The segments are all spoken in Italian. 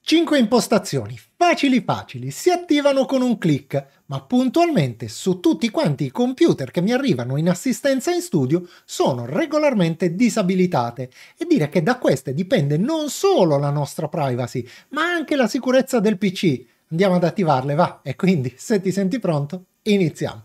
5 impostazioni, facili facili, si attivano con un clic, ma puntualmente su tutti quanti i computer che mi arrivano in assistenza in studio sono regolarmente disabilitate e dire che da queste dipende non solo la nostra privacy, ma anche la sicurezza del PC. Andiamo ad attivarle, va, e quindi se ti senti pronto, iniziamo.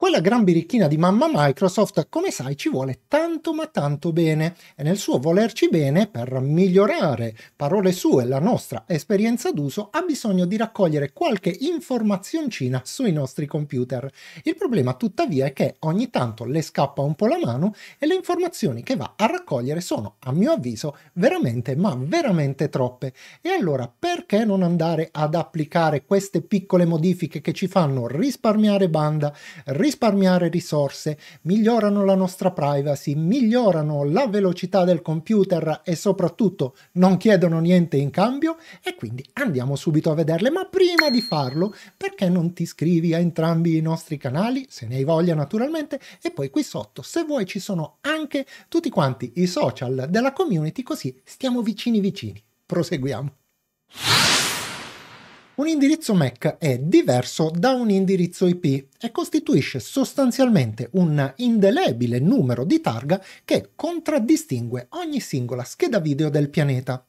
Quella gran birichina di mamma Microsoft, come sai, ci vuole tanto ma tanto bene e nel suo volerci bene per migliorare, parole sue, la nostra esperienza d'uso, ha bisogno di raccogliere qualche informazioncina sui nostri computer. Il problema tuttavia è che ogni tanto le scappa un po' la mano e le informazioni che va a raccogliere sono, a mio avviso, veramente ma veramente troppe. E allora perché non andare ad applicare queste piccole modifiche che ci fanno risparmiare banda, risparmiare risparmiare risorse, migliorano la nostra privacy, migliorano la velocità del computer e soprattutto non chiedono niente in cambio e quindi andiamo subito a vederle. Ma prima di farlo, perché non ti iscrivi a entrambi i nostri canali, se ne hai voglia naturalmente, e poi qui sotto, se vuoi, ci sono anche tutti quanti i social della community, così stiamo vicini vicini. Proseguiamo. Un indirizzo MAC è diverso da un indirizzo IP e costituisce sostanzialmente un indelebile numero di targa che contraddistingue ogni singola scheda video del pianeta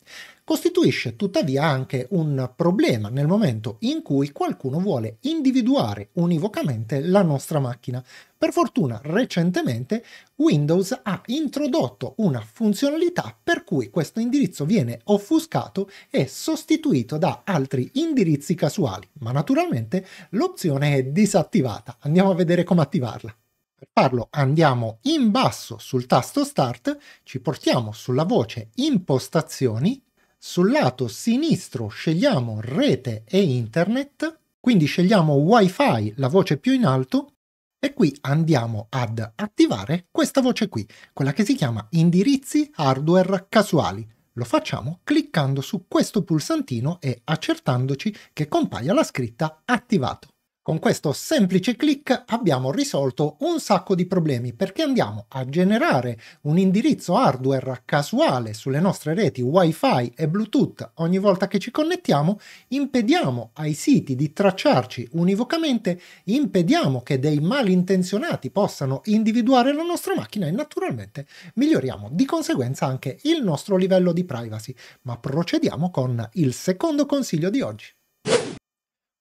costituisce tuttavia anche un problema nel momento in cui qualcuno vuole individuare univocamente la nostra macchina. Per fortuna recentemente Windows ha introdotto una funzionalità per cui questo indirizzo viene offuscato e sostituito da altri indirizzi casuali, ma naturalmente l'opzione è disattivata. Andiamo a vedere come attivarla. Per farlo andiamo in basso sul tasto Start, ci portiamo sulla voce Impostazioni sul lato sinistro scegliamo rete e internet, quindi scegliamo wifi, la voce più in alto, e qui andiamo ad attivare questa voce qui, quella che si chiama indirizzi hardware casuali. Lo facciamo cliccando su questo pulsantino e accertandoci che compaia la scritta attivato. Con questo semplice clic abbiamo risolto un sacco di problemi perché andiamo a generare un indirizzo hardware casuale sulle nostre reti wifi e bluetooth ogni volta che ci connettiamo, impediamo ai siti di tracciarci univocamente, impediamo che dei malintenzionati possano individuare la nostra macchina e naturalmente miglioriamo di conseguenza anche il nostro livello di privacy. Ma procediamo con il secondo consiglio di oggi.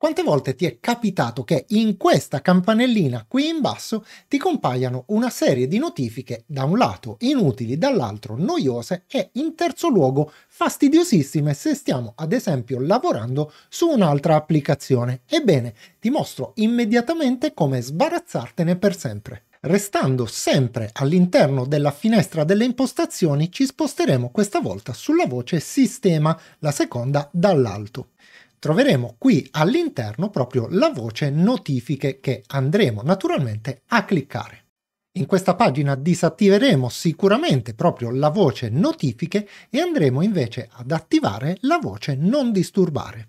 Quante volte ti è capitato che in questa campanellina qui in basso ti compaiano una serie di notifiche da un lato inutili, dall'altro noiose e in terzo luogo fastidiosissime se stiamo ad esempio lavorando su un'altra applicazione? Ebbene, ti mostro immediatamente come sbarazzartene per sempre. Restando sempre all'interno della finestra delle impostazioni ci sposteremo questa volta sulla voce sistema, la seconda dall'alto troveremo qui all'interno proprio la voce notifiche che andremo naturalmente a cliccare. In questa pagina disattiveremo sicuramente proprio la voce notifiche e andremo invece ad attivare la voce non disturbare.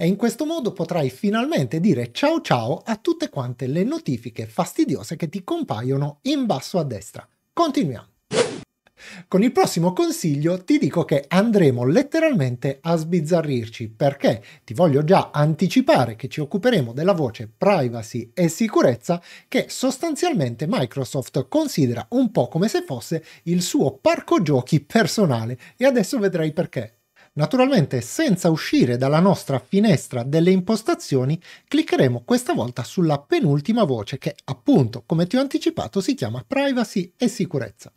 E in questo modo potrai finalmente dire ciao ciao a tutte quante le notifiche fastidiose che ti compaiono in basso a destra. Continuiamo. Con il prossimo consiglio ti dico che andremo letteralmente a sbizzarrirci perché ti voglio già anticipare che ci occuperemo della voce privacy e sicurezza che sostanzialmente Microsoft considera un po' come se fosse il suo parco giochi personale e adesso vedrai perché. Naturalmente senza uscire dalla nostra finestra delle impostazioni cliccheremo questa volta sulla penultima voce che appunto come ti ho anticipato si chiama privacy e sicurezza.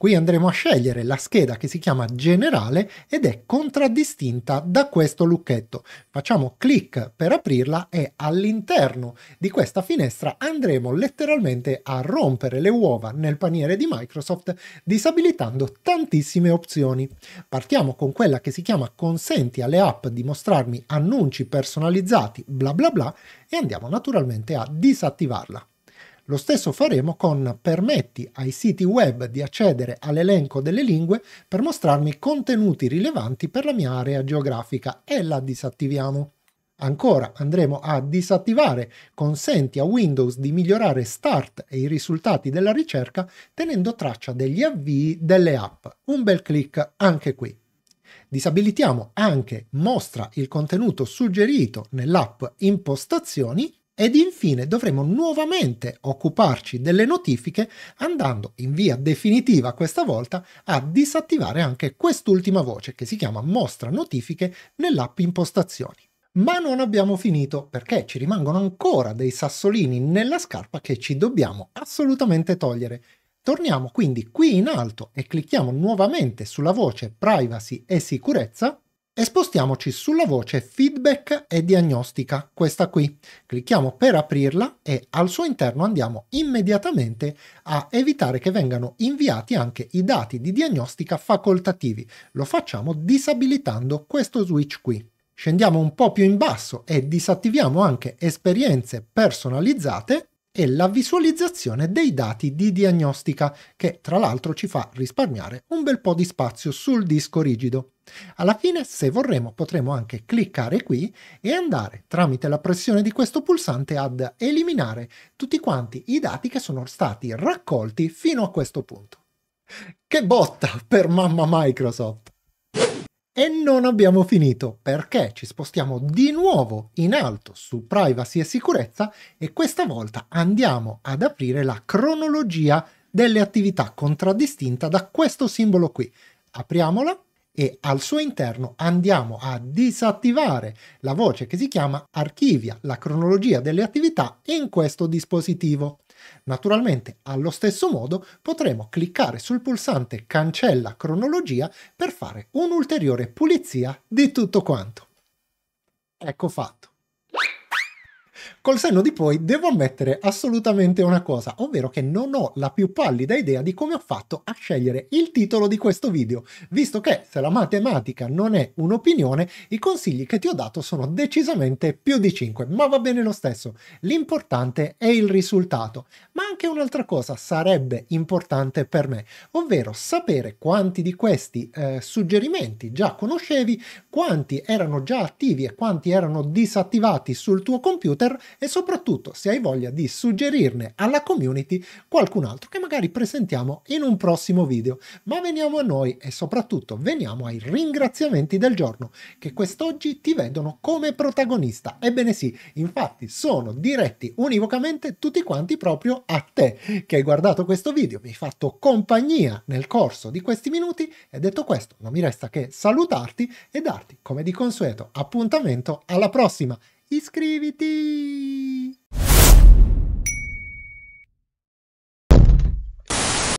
Qui andremo a scegliere la scheda che si chiama generale ed è contraddistinta da questo lucchetto. Facciamo clic per aprirla e all'interno di questa finestra andremo letteralmente a rompere le uova nel paniere di Microsoft disabilitando tantissime opzioni. Partiamo con quella che si chiama consenti alle app di mostrarmi annunci personalizzati bla bla bla e andiamo naturalmente a disattivarla. Lo stesso faremo con permetti ai siti web di accedere all'elenco delle lingue per mostrarmi contenuti rilevanti per la mia area geografica e la disattiviamo. Ancora andremo a disattivare consenti a Windows di migliorare start e i risultati della ricerca tenendo traccia degli avvii delle app. Un bel clic anche qui. Disabilitiamo anche mostra il contenuto suggerito nell'app impostazioni ed infine dovremo nuovamente occuparci delle notifiche andando in via definitiva questa volta a disattivare anche quest'ultima voce che si chiama mostra notifiche nell'app impostazioni. Ma non abbiamo finito perché ci rimangono ancora dei sassolini nella scarpa che ci dobbiamo assolutamente togliere. Torniamo quindi qui in alto e clicchiamo nuovamente sulla voce privacy e sicurezza e spostiamoci sulla voce feedback e diagnostica, questa qui. Clicchiamo per aprirla e al suo interno andiamo immediatamente a evitare che vengano inviati anche i dati di diagnostica facoltativi. Lo facciamo disabilitando questo switch qui. Scendiamo un po' più in basso e disattiviamo anche esperienze personalizzate e la visualizzazione dei dati di diagnostica, che tra l'altro ci fa risparmiare un bel po' di spazio sul disco rigido. Alla fine, se vorremmo, potremo anche cliccare qui e andare tramite la pressione di questo pulsante ad eliminare tutti quanti i dati che sono stati raccolti fino a questo punto. Che botta per mamma Microsoft! E non abbiamo finito perché ci spostiamo di nuovo in alto su privacy e sicurezza e questa volta andiamo ad aprire la cronologia delle attività contraddistinta da questo simbolo qui. Apriamola e al suo interno andiamo a disattivare la voce che si chiama archivia la cronologia delle attività in questo dispositivo. Naturalmente, allo stesso modo, potremo cliccare sul pulsante Cancella cronologia per fare un'ulteriore pulizia di tutto quanto. Ecco fatto. Col senno di poi devo ammettere assolutamente una cosa, ovvero che non ho la più pallida idea di come ho fatto a scegliere il titolo di questo video, visto che se la matematica non è un'opinione, i consigli che ti ho dato sono decisamente più di 5, ma va bene lo stesso. L'importante è il risultato, ma anche un'altra cosa sarebbe importante per me, ovvero sapere quanti di questi eh, suggerimenti già conoscevi, quanti erano già attivi e quanti erano disattivati sul tuo computer e soprattutto se hai voglia di suggerirne alla community qualcun altro che magari presentiamo in un prossimo video. Ma veniamo a noi e soprattutto veniamo ai ringraziamenti del giorno che quest'oggi ti vedono come protagonista. Ebbene sì, infatti sono diretti univocamente tutti quanti proprio a te che hai guardato questo video, mi hai fatto compagnia nel corso di questi minuti e detto questo non mi resta che salutarti e darti come di consueto appuntamento alla prossima. Iscriviti!